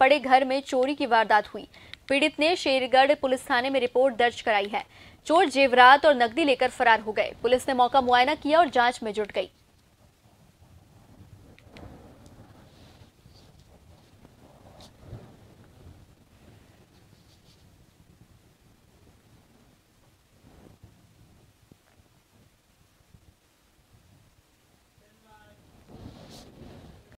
पड़े घर में चोरी की वारदात हुई पीड़ित ने शेरगढ़ पुलिस थाने में रिपोर्ट दर्ज कराई है चोर जेवरात और नकदी लेकर फरार हो गए पुलिस ने मौका मुआयना किया और जांच में जुट गई